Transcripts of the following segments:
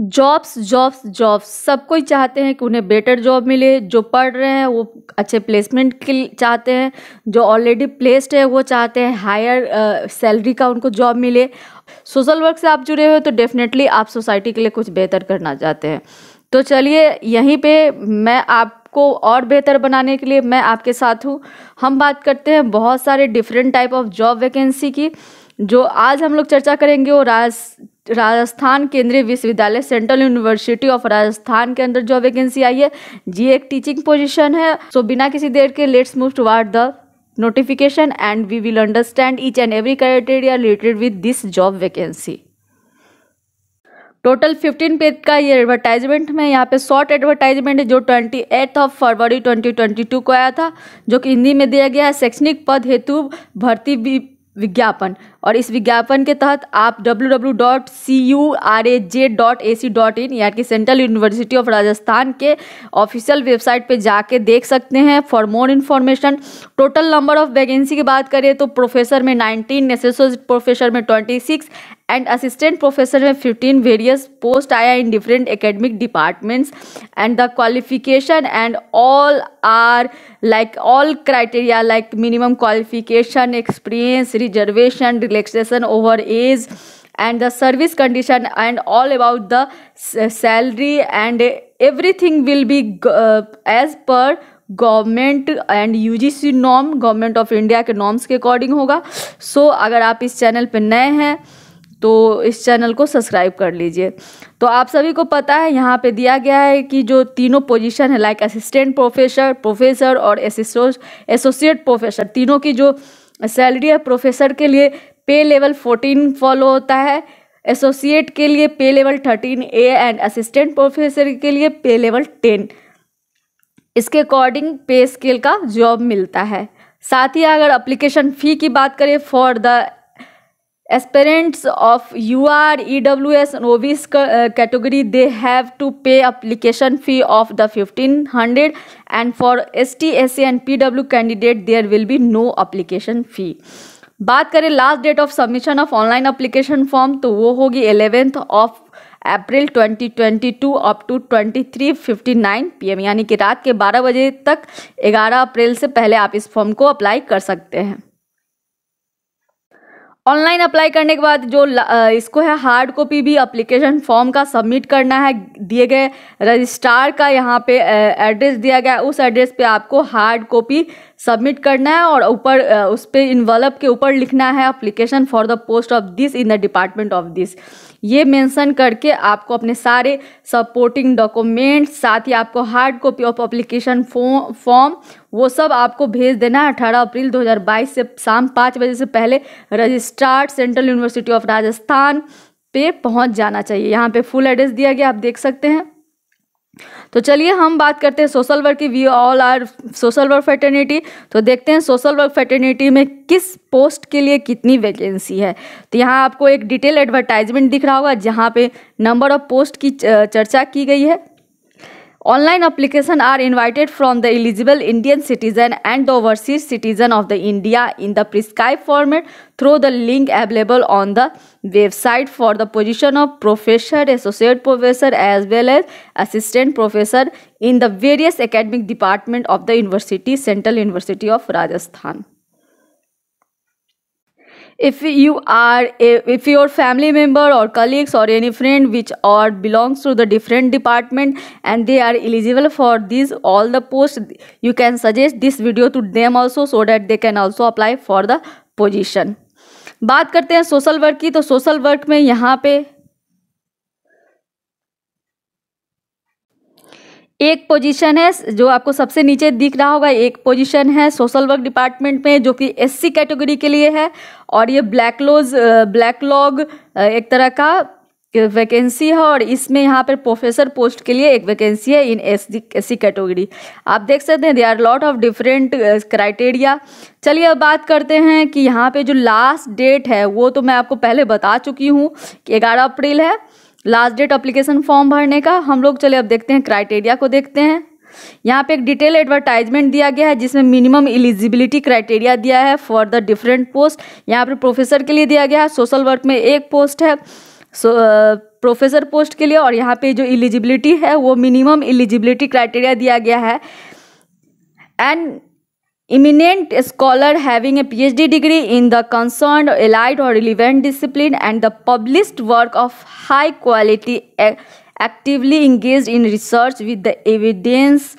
Jobs jobs jobs सब कोई चाहते हैं कि उन्हें बेटर जॉब मिले जो पढ़ रहे हैं वो अच्छे प्लेसमेंट के चाहते हैं जो ऑलरेडी प्लेस्ड है वो चाहते हैं हायर सैलरी uh, का उनको जॉब मिले सोशल वर्क से आप जुड़े हुए तो डेफिनेटली आप सोसाइटी के लिए कुछ बेहतर करना चाहते हैं तो चलिए यहीं पे मैं आप को और बेहतर बनाने के लिए मैं आपके साथ हूँ हम बात करते हैं बहुत सारे different type of job vacancy की जो आज हम लोग चर्चा करेंगे वो राज राजस्थान केंद्रीय विश्वविद्यालय सेंट्रल यूनिवर्सिटी ऑफ राजस्थान के अंदर जो वैकेंसी आई है जी एक टीचिंग पोजीशन है सो बिना किसी देर के let's move toward the notification and we will understand each and every criteria related with this job vacancy total 15 page का ये एडवर्टाइजमेंट में यहाँ पे शॉर्ट एडवर्टाइजमेंट है जो twenty eighth of February to को आया था जो कि हिंदी में दिया गया है शैक्षणिक पद हेतु भर्ती विज्ञापन और इस विज्ञापन के तहत आप www.curaj.ac.in यानी कि सेंट्रल यूनिवर्सिटी ऑफ राजस्थान के ऑफिशियल वेबसाइट पे जाके देख सकते हैं for more information total number of vacancy की बात करें तो प्रोफेसर में 19 एसोसिएट प्रोफेसर में 26 एंड असिस्टेंट प्रोफेसर में 15 वेरियस पोस्ट आया in different academic departments and the qualification and all are like all criteria like minimum qualification experience reservation relaxation over age and the service condition and all about the salary and everything will be uh, as per government and सी नॉम government of India के norms के according होगा so so, अगर आप इस channel पर नए हैं तो इस चैनल को सब्सक्राइब कर लीजिए तो आप सभी को पता है यहाँ पे दिया गया है कि जो तीनों पोजीशन है लाइक असिस्टेंट प्रोफेसर प्रोफेसर और एसोसिएट प्रोफेसर तीनों की जो सैलरी है प्रोफेसर के लिए पे लेवल फोर्टीन फॉलो होता है एसोसिएट के लिए pay level thirteen A and assistant professor के लिए पे लेवल टेन इसके अकॉर्डिंग पे स्केल का जॉब मिलता है साथ ही अगर अप्लीकेशन फ़ी की बात करें for the aspirants of U R E W S O V category they have to pay application fee of the fifteen hundred and for S T S C and P W candidate there will be no application fee बात करें last date of submission of online application form तो वो होगी eleventh of April 2022 up to 23:59 PM यानी कि रात के 12 बजे तक 11 अप्रैल से पहले आप इस फॉर्म को अप्लाई कर सकते हैं ऑनलाइन अप्लाई करने के बाद जो इसको है हार्ड कॉपी भी अप्लीकेशन फॉर्म का सबमिट करना है दिए गए रजिस्ट्रार का यहाँ पे एड्रेस दिया गया है उस एड्रेस पे आपको हार्ड कॉपी सबमिट करना है और ऊपर उस पर इन्वलप के ऊपर लिखना है application for the post of this in the department of this ये मेंशन करके आपको अपने सारे सपोर्टिंग डॉक्यूमेंट्स साथ ही आपको hard copy of application form वो सब आपको भेज देना है अठारह अप्रैल 2022 से शाम पाँच बजे से पहले registrar central university of Rajasthan पे पहुंच जाना चाहिए यहाँ पे फुल एड्रेस दिया गया आप देख सकते हैं तो चलिए हम बात करते हैं सोशल वर्क की we all are social work fraternity तो देखते हैं सोशल वर्क फैटर्निटी में किस पोस्ट के लिए कितनी वैकेंसी है तो यहाँ आपको एक डिटेल एडवर्टाइजमेंट दिख रहा होगा जहाँ पे नंबर ऑफ पोस्ट की चर्चा की गई है Online applications are invited from the eligible Indian citizen and the overseas citizen of the India in the prescribed format through the link available on the website for the position of professor, associate professor as well as assistant professor in the various academic department of the university, Central University of Rajasthan. if you are if your family member or colleagues or any friend which or belongs to the different department and they are eligible for these all the posts you can suggest this video to them also so that they can also apply for the position बात करते हैं social work की तो social work में यहाँ पे एक position है जो आपको सबसे नीचे दिख रहा होगा एक पोजीशन है सोशल वर्क डिपार्टमेंट में जो कि एससी कैटेगरी के लिए है और ये ब्लैकलोज ब्लैकलॉग एक तरह का वैकेंसी है और इसमें यहाँ पर प्रोफेसर पोस्ट के लिए एक वैकेंसी है in S S C category आप देख सकते हैं they are lot of different criteria चलिए अब बात करते हैं कि यहाँ पे जो लास्ट डेट है वो तो मैं आपको पहले बता चुकी हूँ कि ग्यारह अप्रैल है लास्ट डेट अप्लीकेशन फॉर्म भरने का हम लोग चले अब देखते हैं क्राइटेरिया को देखते हैं यहाँ पे एक डिटेल एडवर्टाइजमेंट दिया गया है जिसमें मिनिमम एलिजिबिलिटी क्राइटेरिया दिया है फॉर द डिफरेंट पोस्ट यहाँ पर प्रोफेसर के लिए दिया गया है सोशल वर्क में एक पोस्ट है सो प्रोफेसर पोस्ट के लिए और यहाँ पे जो एलिजिबिलिटी है वो मिनिमम एलिजिबिलिटी क्राइटेरिया दिया गया है and eminent scholar having a PhD degree in the concerned, allied or relevant discipline and the published work of high quality actively engaged in research with the evidence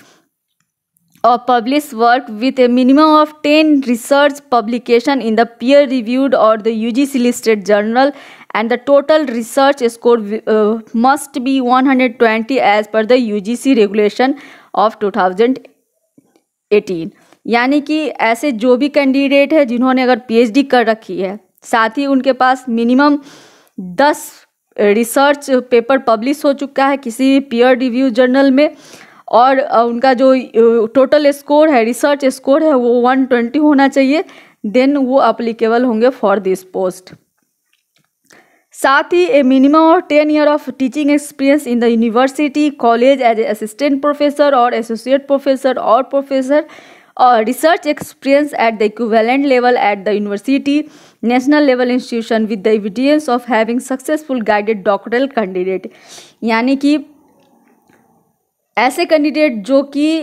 of published work with a minimum of 10 research publication in the peer reviewed or the UGC listed journal and the total research score uh, must be 120 as per the UGC regulation of 2018 यानी कि ऐसे जो भी candidate है जिन्होंने अगर PhD कर रखी है साथ ही उनके पास मिनिमम दस रिसर्च पेपर पब्लिश हो चुका है किसी पीयर रिव्यू जर्नल में और उनका जो टोटल स्कोर है रिसर्च स्कोर है वो 120 होना चाहिए देन वो अप्लीकेबल होंगे फॉर दिस पोस्ट साथ ही ए मिनिमम और ten year of teaching experience in the university college as a assistant professor और एसोसिएट प्रोफेसर और प्रोफेसर और research experience at the equivalent level at the university national level institution with the evidence of having successful guided doctoral candidate यानी कि ऐसे candidate जो कि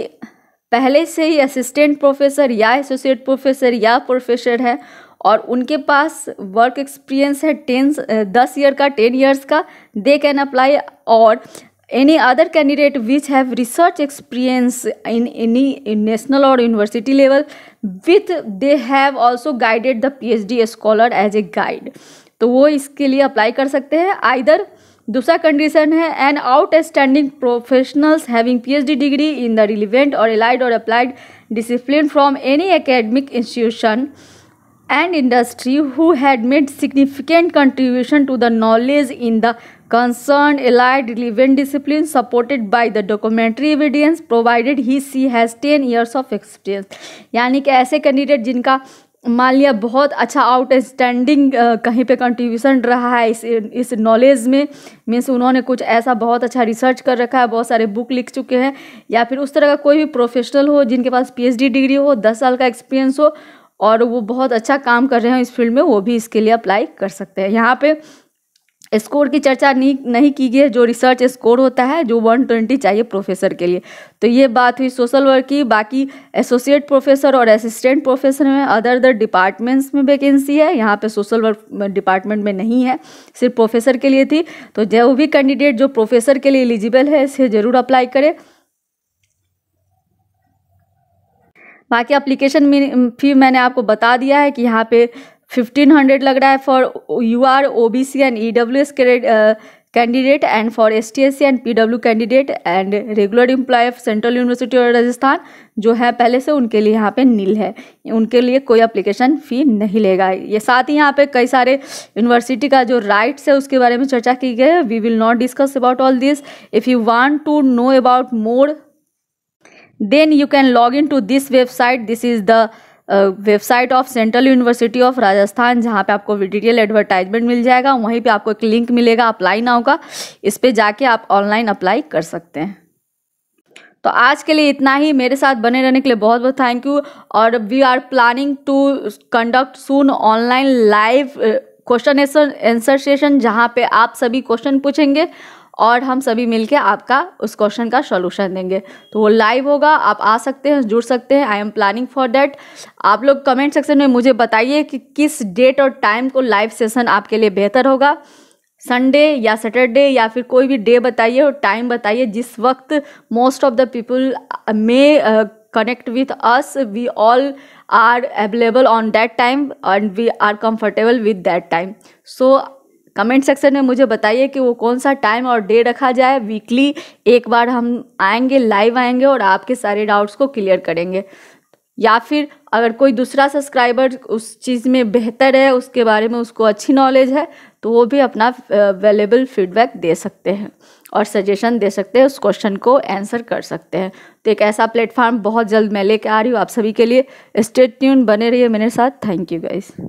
पहले से ही असिस्टेंट प्रोफेसर या एसोसिएट प्रोफेसर या प्रोफेसर है और उनके पास वर्क एक्सपीरियंस है टेन दस ईयर का टेन ईयर्स का दे कैन अप्लाई और any other candidate which have research experience in any national or university level with they have also guided the phd scholar as a guide तो वो इसके लिए apply कर सकते हैं आइदर दूसरा कंडीशन है an outstanding professionals having PhD degree in the relevant और एलाइड और applied discipline from any academic institution and industry who had made significant contribution to the knowledge in the concerned allied relevant disciplines supported by the documentary evidence provided he she has 10 years of experience यानी कि ऐसे candidate जिनका मान लिया बहुत अच्छा outstanding कहीं पे कंट्रीब्यूशन रहा है इस इस नॉलेज में मीन्स उन्होंने कुछ ऐसा बहुत अच्छा रिसर्च कर रखा है बहुत सारे बुक लिख चुके हैं या फिर उस तरह का कोई भी प्रोफेशनल हो जिनके पास पीएचडी डिग्री हो दस साल का एक्सपीरियंस हो और वो बहुत अच्छा काम कर रहे हैं इस फील्ड में वो भी इसके लिए अप्लाई कर सकते हैं यहाँ पे स्कोर की चर्चा नहीं नहीं की गई है जो रिसर्च स्कोर होता है जो 120 चाहिए प्रोफेसर के लिए तो ये बात हुई सोशल वर्क की बाकी एसोसिएट प्रोफेसर और असिस्टेंट प्रोफेसर में अदर अदर डिपार्टमेंट्स में वैकेंसी है यहाँ पे सोशल वर्क डिपार्टमेंट में नहीं है सिर्फ प्रोफेसर के लिए थी तो जो भी कैंडिडेट जो प्रोफेसर के लिए एलिजिबल है इसे ज़रूर अप्लाई करें बाकी अप्लीकेशन फी मैंने आपको बता दिया है कि यहाँ पे फिफ्टीन हंड्रेड लग रहा है for U R O B C and E W S candidate and for S T S C and P W candidate and regular employ of central university of Rajasthan जो है पहले से उनके लिए यहाँ पे नील है उनके लिए कोई अप्लीकेशन फ़ी नहीं लेगा ये साथ ही यहाँ पे कई सारे यूनिवर्सिटी का जो राइट्स है उसके बारे में चर्चा की गई है we will not discuss about all this if you want to know about more then you can log into this website this is the website of central university of Rajasthan जहाँ पे आपको डिटेल एडवर्टाइजमेंट मिल जाएगा वहीं पे आपको एक link मिलेगा apply now का इस पर जाके आप ऑनलाइन अप्लाई कर सकते हैं तो आज के लिए इतना ही मेरे साथ बने रहने के लिए बहुत बहुत थैंक यू और we are planning to conduct soon online live question answer session जहाँ पे आप सभी क्वेश्चन पूछेंगे और हम सभी मिलके आपका उस क्वेश्चन का सॉल्यूशन देंगे तो वो लाइव होगा आप आ सकते हैं जुड़ सकते हैं I am planning for that आप लोग कमेंट सेक्शन में मुझे बताइए कि किस डेट और टाइम को लाइव सेशन आपके लिए बेहतर होगा संडे या सैटरडे या फिर कोई भी डे बताइए और टाइम बताइए जिस वक्त most of the people may connect with us we all are available on that time and we are comfortable with that time so comment section में मुझे बताइए कि वो कौन सा टाइम और डे रखा जाए वीकली एक बार हम आएंगे लाइव आएंगे और आपके सारे डाउट्स को क्लियर करेंगे या फिर अगर कोई दूसरा सब्सक्राइबर उस चीज़ में बेहतर है उसके बारे में उसको अच्छी नॉलेज है तो वो भी अपना वेलेबल फीडबैक दे सकते हैं और सजेशन दे सकते हैं उस क्वेश्चन को आंसर कर सकते हैं तो एक ऐसा प्लेटफॉर्म बहुत जल्द मैं लेके आ रही हूँ आप सभी के लिए स्टेट ट्यून बने रहिए मेरे साथ थैंक यू गाइस